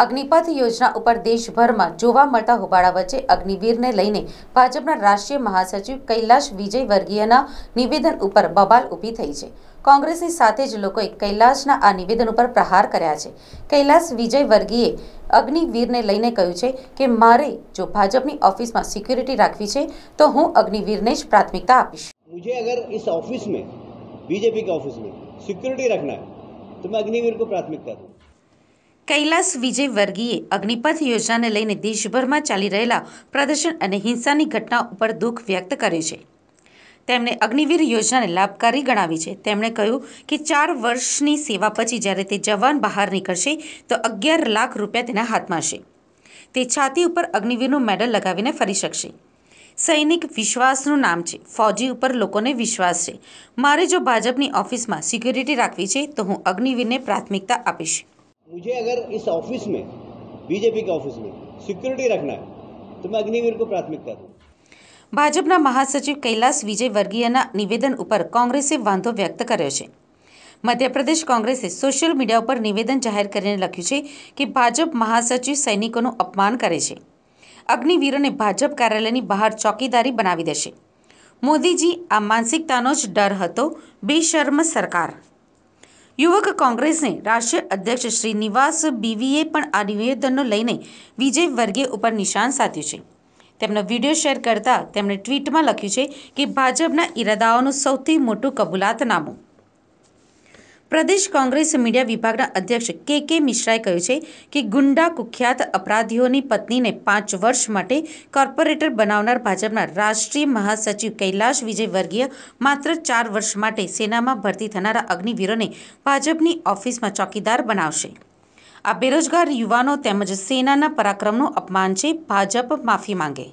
અગ્નિપથ યોજના ઉપર દેશભરમાં જોવા મળતા હોબાળા વચ્ચે અગ્નિવીરને લઈને ભાજપના રાષ્ટ્રીય મહાસચિવ કૈલાશ વિજયવર્ગીયના નિવેદન ઉપર બબાલ ઊભી થઈ છે કોંગ્રેસની સાથે જ લોકોએ કૈલાશના આ નિવેદન ઉપર પ્રહાર કર્યા છે કૈલાશ વિજયવર્ગીએ અગ્નિવીરને લઈને કહ્યું છે કે મારે જો ભાજપની ઓફિસમાં સિક્યુરિટી રાખવી છે તો હું અગ્નિવીરને જ પ્રાથમિકતા આપીશ मुझे अगर इस ऑफिस में बीजेपी के ऑफिस में सिक्योरिटी रखना है तो मैं अग्निवीर को प्राथमिकता કૈલાસ વિજયવર્ગીય અગ્નિપથ યોજનાને લઈને દેશભરમાં ચાલી રહેલા પ્રદર્શન અને હિંસાની ઘટના ઉપર દુઃખ વ્યક્ત કર્યું છે તેમણે અગ્નિવીર યોજનાને લાભકારી ગણાવી છે તેમણે કહ્યું કે ચાર વર્ષની સેવા પછી જ્યારે તે જવાન બહાર નીકળશે તો અગિયાર લાખ રૂપિયા તેના હાથમાં હશે તે છાતી ઉપર અગ્નિવીરનું મેડલ લગાવીને ફરી શકશે સૈનિક વિશ્વાસનું નામ છે ફૌજી ઉપર લોકોને વિશ્વાસ છે મારે જો ભાજપની ઓફિસમાં સિક્યુરિટી રાખવી છે તો હું અગ્નિવીરને પ્રાથમિકતા આપીશ मुझे अगर इस ऑफिस में बीजेपी के ऑफिस में सिक्योरिटी रखना है तो मैं अग्निवीर को प्राथमिकता दूँ ભાજપના મહાસચિવ કૈલાસ વિજયવર્ગીયના નિવેદન ઉપર કોંગ્રેસે વાંધો વ્યક્ત કર્યો છે મધ્યપ્રદેશ કોંગ્રેસે સોશિયલ મીડિયા ઉપર નિવેદન જાહેર કરીને લખ્યું છે કે ભાજપ મહાસચિવ સૈનિકોનું અપમાન કરે છે અગ્નિવીરોને ભાજપ કાર્યાલયની બહાર ચોકીદારી બનાવી દેશે મોદીજી આ માનસિકતાનો જ ડર હતો બેશર્મ સરકાર યુવક કોંગ્રેસને રાષ્ટ્રીય અધ્યક્ષ શ્રી નિવાસ બીવીએ પણ આ નિવેદનો લઈને વિજય વર્ગે ઉપર નિશાન સાધ્યું છે તેમનો વિડીયો શેર કરતા તેમણે ટ્વીટમાં લખ્યું છે કે ભાજપના ઈરાદાઓનું સૌથી મોટું કબૂલાતનામું પ્રદેશ કોંગ્રેસ મીડિયા વિભાગના અધ્યક્ષ કે કે મિશ્રાએ કહ્યું છે કે ગુંડા કુખ્યાત અપરાધીઓની પત્નીને પાંચ વર્ષ માટે કોર્પોરેટર બનાવનાર ભાજપના રાષ્ટ્રીય મહાસચિવ કૈલાશ વિજયવર્ગીય માત્ર ચાર વર્ષ માટે સેનામાં ભરતી થનારા અગ્નિવીરોને ભાજપની ઓફિસમાં ચોકીદાર બનાવશે આ બેરોજગાર યુવાનો તેમજ સેનાના પરાક્રમનું અપમાન છે ભાજપ માફી માંગે